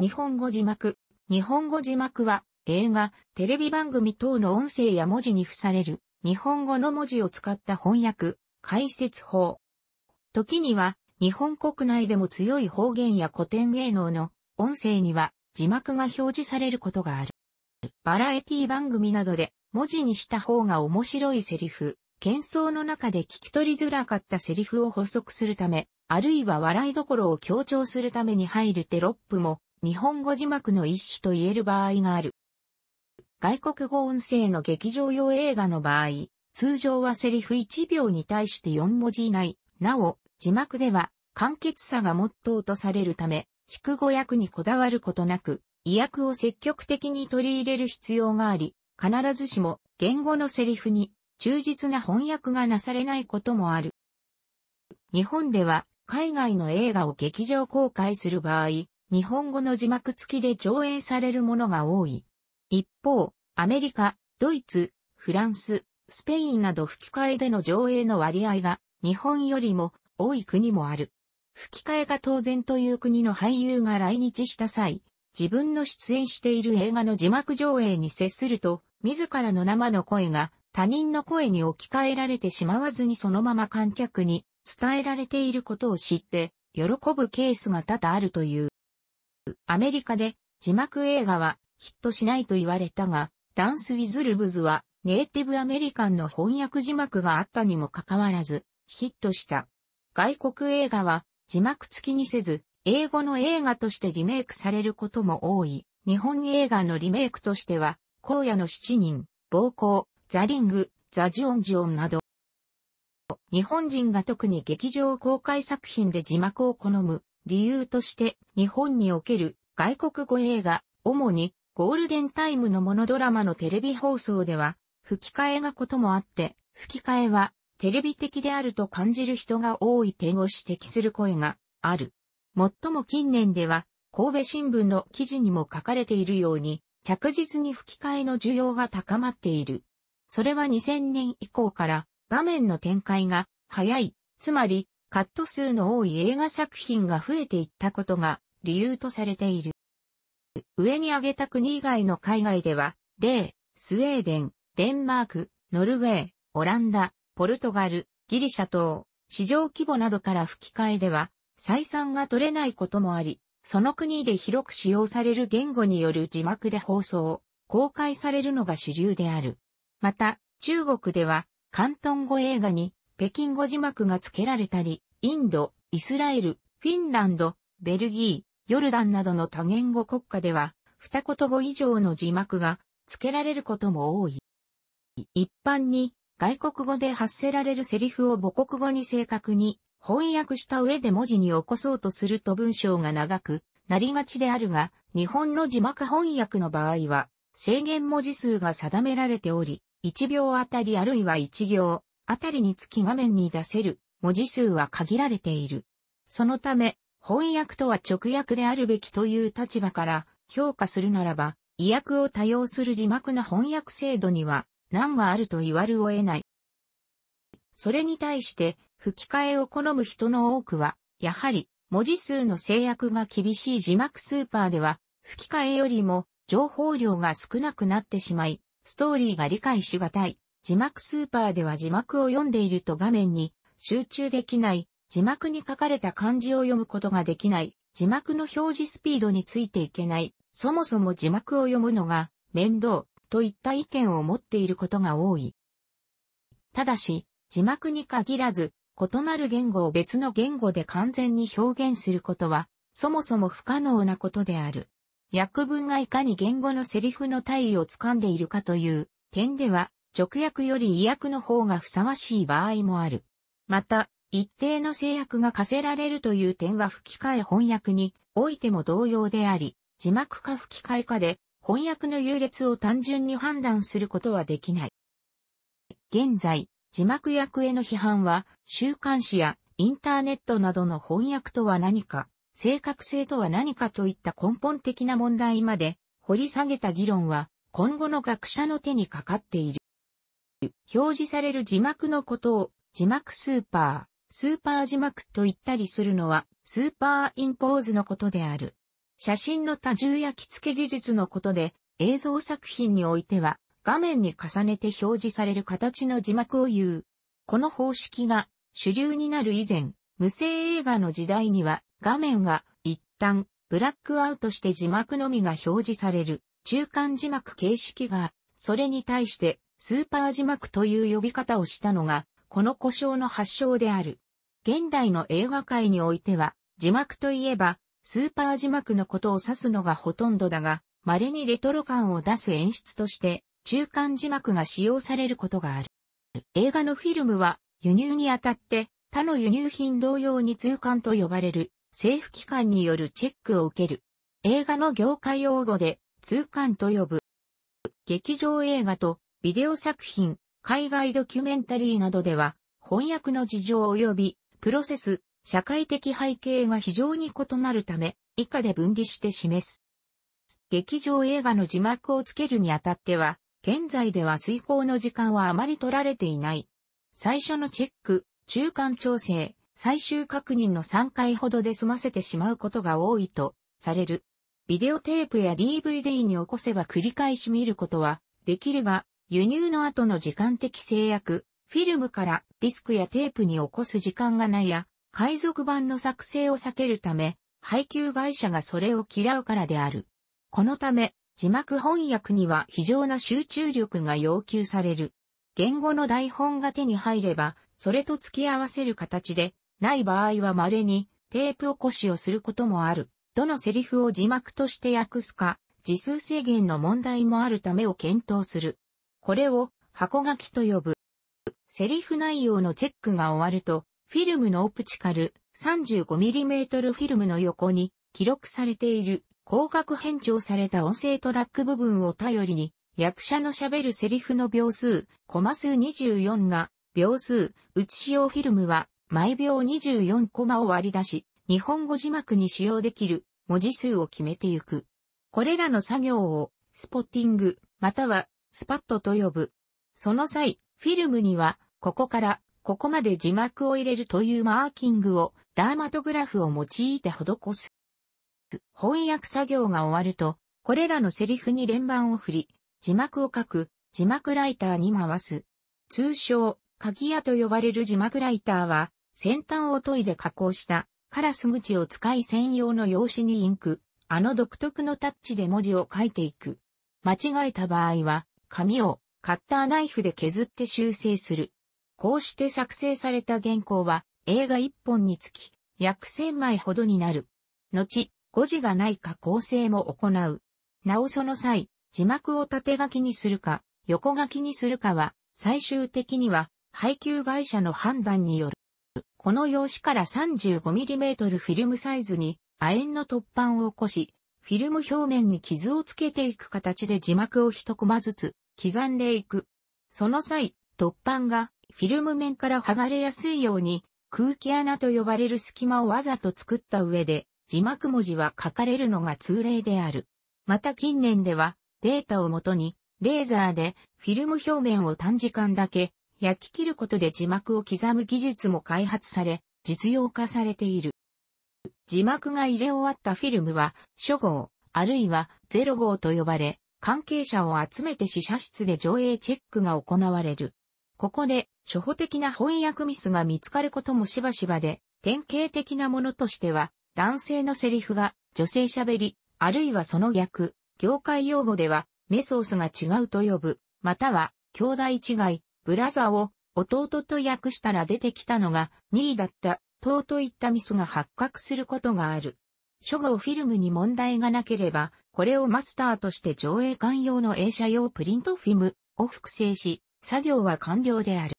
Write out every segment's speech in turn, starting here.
日本語字幕。日本語字幕は映画、テレビ番組等の音声や文字に付される日本語の文字を使った翻訳、解説法。時には日本国内でも強い方言や古典芸能の音声には字幕が表示されることがある。バラエティ番組などで文字にした方が面白いセリフ、喧騒の中で聞き取りづらかったセリフを補足するため、あるいは笑いどころを強調するために入るテロップも日本語字幕の一種と言える場合がある。外国語音声の劇場用映画の場合、通常はセリフ1秒に対して4文字以内、なお、字幕では、簡潔さがモットーとされるため、筑語訳にこだわることなく、意訳を積極的に取り入れる必要があり、必ずしも言語のセリフに忠実な翻訳がなされないこともある。日本では海外の映画を劇場公開する場合、日本語の字幕付きで上映されるものが多い。一方、アメリカ、ドイツ、フランス、スペインなど吹き替えでの上映の割合が日本よりも多い国もある。吹き替えが当然という国の俳優が来日した際、自分の出演している映画の字幕上映に接すると、自らの生の声が他人の声に置き換えられてしまわずにそのまま観客に伝えられていることを知って、喜ぶケースが多々あるという。アメリカで字幕映画はヒットしないと言われたが、ダンス・ウィズ・ルブズはネイティブアメリカンの翻訳字幕があったにもかかわらずヒットした。外国映画は字幕付きにせず、英語の映画としてリメイクされることも多い。日本映画のリメイクとしては、荒野の七人、暴行、ザリング、ザジオンジオンなど、日本人が特に劇場公開作品で字幕を好む理由として日本における外国語映画、主にゴールデンタイムのモノドラマのテレビ放送では吹き替えがこともあって、吹き替えはテレビ的であると感じる人が多い点を指摘する声がある。最も近年では神戸新聞の記事にも書かれているように着実に吹き替えの需要が高まっている。それは2000年以降から場面の展開が早い、つまりカット数の多い映画作品が増えていったことが理由とされている。上に挙げた国以外の海外では、例、スウェーデン、デンマーク、ノルウェー、オランダ、ポルトガル、ギリシャ等、市場規模などから吹き替えでは、採算が取れないこともあり、その国で広く使用される言語による字幕で放送、公開されるのが主流である。また、中国では、関東語映画に北京語字幕が付けられたり、インド、イスラエル、フィンランド、ベルギー、ヨルダンなどの多言語国家では、二言語以上の字幕が付けられることも多い。一般に外国語で発せられるセリフを母国語に正確に翻訳した上で文字に起こそうとすると文章が長くなりがちであるが、日本の字幕翻訳の場合は制限文字数が定められており、1秒あたりあるいは1行、あたりにつき画面に出せる文字数は限られている。そのため、翻訳とは直訳であるべきという立場から評価するならば、意訳を多用する字幕の翻訳制度には難があると言わるを得ない。それに対して吹き替えを好む人の多くは、やはり文字数の制約が厳しい字幕スーパーでは、吹き替えよりも情報量が少なくなってしまい、ストーリーが理解しがたい字幕スーパーでは字幕を読んでいると画面に集中できない、字幕に書かれた漢字を読むことができない、字幕の表示スピードについていけない、そもそも字幕を読むのが面倒といった意見を持っていることが多い。ただし、字幕に限らず、異なる言語を別の言語で完全に表現することは、そもそも不可能なことである。訳文がいかに言語のセリフの体位を掴んでいるかという点では、直訳より意訳の方がふさわしい場合もある。また、一定の制約が課せられるという点は吹き替え翻訳においても同様であり、字幕か吹き替えかで翻訳の優劣を単純に判断することはできない。現在、字幕役への批判は、週刊誌やインターネットなどの翻訳とは何か、正確性とは何かといった根本的な問題まで掘り下げた議論は、今後の学者の手にかかっている。表示される字幕のことを字幕スーパー、スーパー字幕と言ったりするのはスーパーインポーズのことである。写真の多重焼き付け技術のことで映像作品においては画面に重ねて表示される形の字幕を言う。この方式が主流になる以前、無声映画の時代には画面が一旦ブラックアウトして字幕のみが表示される中間字幕形式が、それに対してスーパー字幕という呼び方をしたのが、この故障の発祥である。現代の映画界においては、字幕といえば、スーパー字幕のことを指すのがほとんどだが、稀にレトロ感を出す演出として、中間字幕が使用されることがある。映画のフィルムは、輸入にあたって、他の輸入品同様に通関と呼ばれる、政府機関によるチェックを受ける。映画の業界用語で、通関と呼ぶ。劇場映画とビデオ作品、海外ドキュメンタリーなどでは、翻訳の事情及び、プロセス、社会的背景が非常に異なるため、以下で分離して示す。劇場映画の字幕をつけるにあたっては、現在では遂行の時間はあまり取られていない。最初のチェック、中間調整、最終確認の3回ほどで済ませてしまうことが多いとされる。ビデオテープや DVD に起こせば繰り返し見ることはできるが、輸入の後の時間的制約、フィルムからディスクやテープに起こす時間がないや、海賊版の作成を避けるため、配給会社がそれを嫌うからである。このため、字幕翻訳には非常な集中力が要求される。言語の台本が手に入れば、それと付き合わせる形で、ない場合は稀にテープ起こしをすることもある。どのセリフを字幕として訳すか、字数制限の問題もあるためを検討する。これを箱書きと呼ぶ。セリフ内容のチェックが終わると、フィルムのオプチカル 35mm フィルムの横に記録されている光学変調された音声トラック部分を頼りに、役者の喋るセリフの秒数、コマ数24が秒数、内し用フィルムは毎秒24コマを割り出し、日本語字幕に使用できる文字数を決めていく。これらの作業をスポッティング、またはスパットと呼ぶ。その際、フィルムには、ここから、ここまで字幕を入れるというマーキングを、ダーマトグラフを用いて施す。翻訳作業が終わると、これらのセリフに連番を振り、字幕を書く、字幕ライターに回す。通称、鍵屋と呼ばれる字幕ライターは、先端を研いで加工した、カラス口を使い専用の用紙にインク、あの独特のタッチで文字を書いていく。間違えた場合は、紙をカッターナイフで削って修正する。こうして作成された原稿は映画1本につき約1000枚ほどになる。後、誤字がないか構成も行う。なおその際、字幕を縦書きにするか、横書きにするかは、最終的には配給会社の判断による。この用紙から 35mm フィルムサイズに亜鉛の突板を起こし、フィルム表面に傷をつけていく形で字幕を一コマずつ刻んでいく。その際、突板がフィルム面から剥がれやすいように空気穴と呼ばれる隙間をわざと作った上で字幕文字は書かれるのが通例である。また近年ではデータをもとにレーザーでフィルム表面を短時間だけ焼き切ることで字幕を刻む技術も開発され実用化されている。字幕が入れ終わったフィルムは、初号、あるいは0号と呼ばれ、関係者を集めて試写室で上映チェックが行われる。ここで、初歩的な翻訳ミスが見つかることもしばしばで、典型的なものとしては、男性のセリフが女性喋り、あるいはその逆、業界用語では、メソースが違うと呼ぶ、または、兄弟違い、ブラザーを弟と訳したら出てきたのが2位だった等といったミスが発覚することがある。初号フィルムに問題がなければ、これをマスターとして上映館用の映写用プリントフィムを複製し、作業は完了である。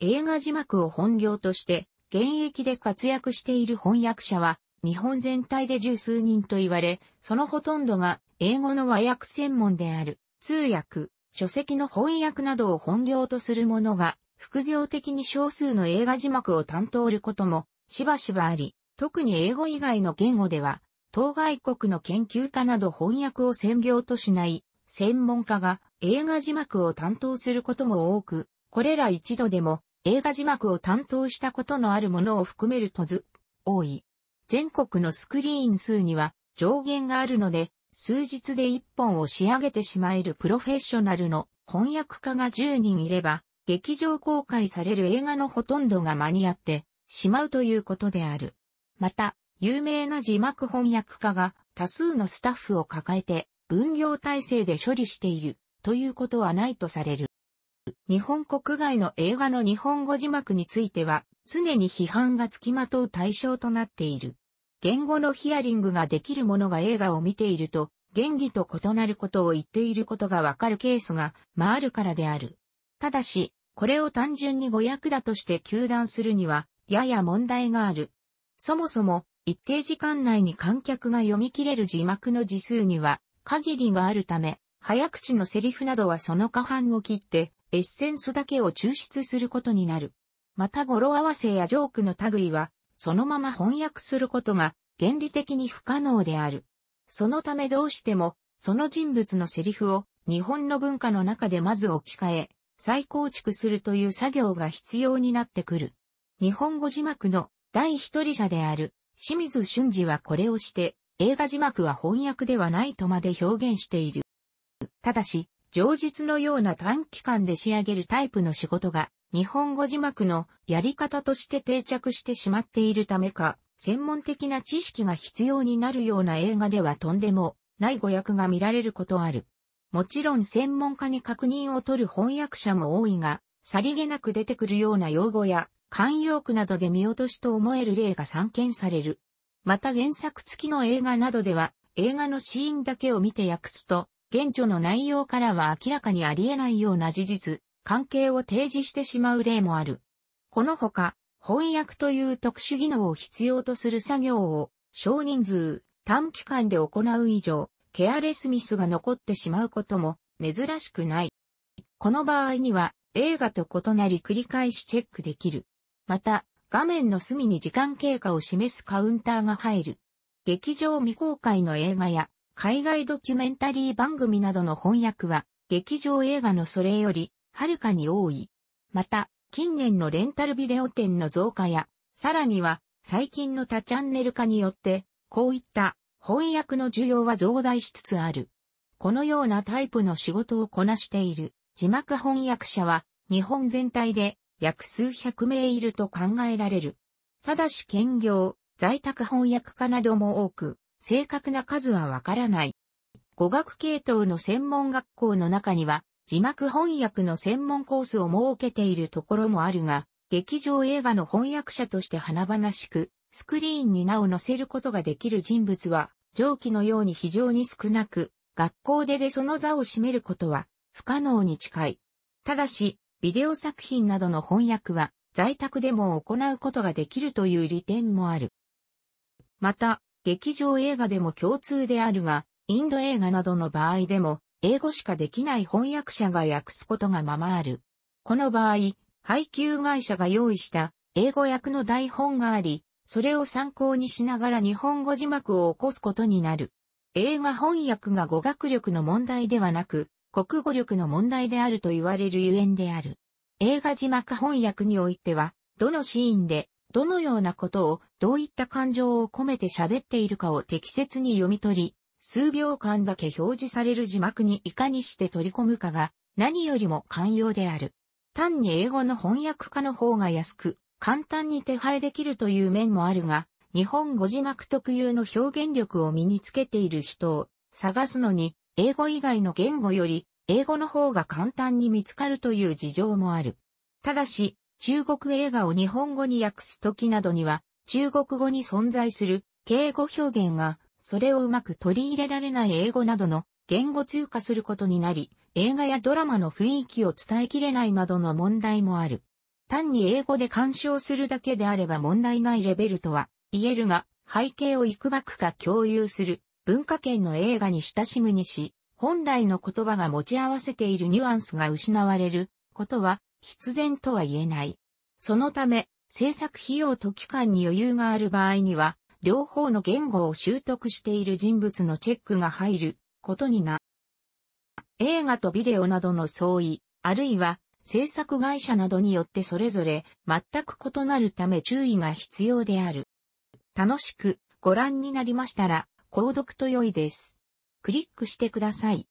映画字幕を本業として、現役で活躍している翻訳者は、日本全体で十数人と言われ、そのほとんどが英語の和訳専門である、通訳、書籍の翻訳などを本業とする者が、副業的に少数の映画字幕を担当ることもしばしばあり、特に英語以外の言語では、当該国の研究家など翻訳を専業としない専門家が映画字幕を担当することも多く、これら一度でも映画字幕を担当したことのあるものを含めるとず、多い。全国のスクリーン数には上限があるので、数日で一本を仕上げてしまえるプロフェッショナルの翻訳家が10人いれば、劇場公開される映画のほとんどが間に合って、しまうということである。また、有名な字幕翻訳家が多数のスタッフを抱えて分業体制で処理しているということはないとされる。日本国外の映画の日本語字幕については常に批判がつきまとう対象となっている。言語のヒアリングができる者が映画を見ていると、原義と異なることを言っていることがわかるケースが、まあるからである。ただし、これを単純に語訳だとして求断するには、やや問題がある。そもそも、一定時間内に観客が読み切れる字幕の字数には限りがあるため、早口のセリフなどはその下半を切って、エッセンスだけを抽出することになる。また語呂合わせやジョークの類は、そのまま翻訳することが原理的に不可能である。そのためどうしても、その人物のセリフを日本の文化の中でまず置き換え、再構築するという作業が必要になってくる。日本語字幕の第一人者である清水俊二はこれをして、映画字幕は翻訳ではないとまで表現している。ただし、上述のような短期間で仕上げるタイプの仕事が、日本語字幕のやり方として定着してしまっているためか、専門的な知識が必要になるような映画ではとんでもない語訳が見られることある。もちろん専門家に確認を取る翻訳者も多いが、さりげなく出てくるような用語や慣用句などで見落としと思える例が散見される。また原作付きの映画などでは、映画のシーンだけを見て訳すと、現著の内容からは明らかにありえないような事実、関係を提示してしまう例もある。このほか、翻訳という特殊技能を必要とする作業を少人数、短期間で行う以上、ケアレスミスが残ってしまうことも珍しくない。この場合には映画と異なり繰り返しチェックできる。また、画面の隅に時間経過を示すカウンターが入る。劇場未公開の映画や海外ドキュメンタリー番組などの翻訳は劇場映画のそれよりはるかに多い。また、近年のレンタルビデオ店の増加や、さらには最近の多チャンネル化によって、こういった翻訳の需要は増大しつつある。このようなタイプの仕事をこなしている字幕翻訳者は日本全体で約数百名いると考えられる。ただし兼業、在宅翻訳家なども多く、正確な数はわからない。語学系統の専門学校の中には、字幕翻訳の専門コースを設けているところもあるが、劇場映画の翻訳者として華々しく、スクリーンに名を載せることができる人物は、上記のように非常に少なく、学校ででその座を占めることは不可能に近い。ただし、ビデオ作品などの翻訳は在宅でも行うことができるという利点もある。また、劇場映画でも共通であるが、インド映画などの場合でも、英語しかできない翻訳者が訳すことがままある。この場合、配給会社が用意した英語訳の台本があり、それを参考にしながら日本語字幕を起こすことになる。映画翻訳が語学力の問題ではなく、国語力の問題であると言われるゆえんである。映画字幕翻訳においては、どのシーンで、どのようなことを、どういった感情を込めて喋っているかを適切に読み取り、数秒間だけ表示される字幕にいかにして取り込むかが、何よりも寛容である。単に英語の翻訳家の方が安く、簡単に手配できるという面もあるが、日本語字幕特有の表現力を身につけている人を探すのに英語以外の言語より、英語の方が簡単に見つかるという事情もある。ただし、中国映画を日本語に訳す時などには、中国語に存在する敬語表現が、それをうまく取り入れられない英語などの言語通過することになり、映画やドラマの雰囲気を伝えきれないなどの問題もある。単に英語で鑑賞するだけであれば問題ないレベルとは言えるが、背景をいくばくか共有する文化圏の映画に親しむにし、本来の言葉が持ち合わせているニュアンスが失われることは必然とは言えない。そのため、制作費用と期間に余裕がある場合には、両方の言語を習得している人物のチェックが入ることにな。映画とビデオなどの相違、あるいは制作会社などによってそれぞれ全く異なるため注意が必要である。楽しくご覧になりましたら、購読と良いです。クリックしてください。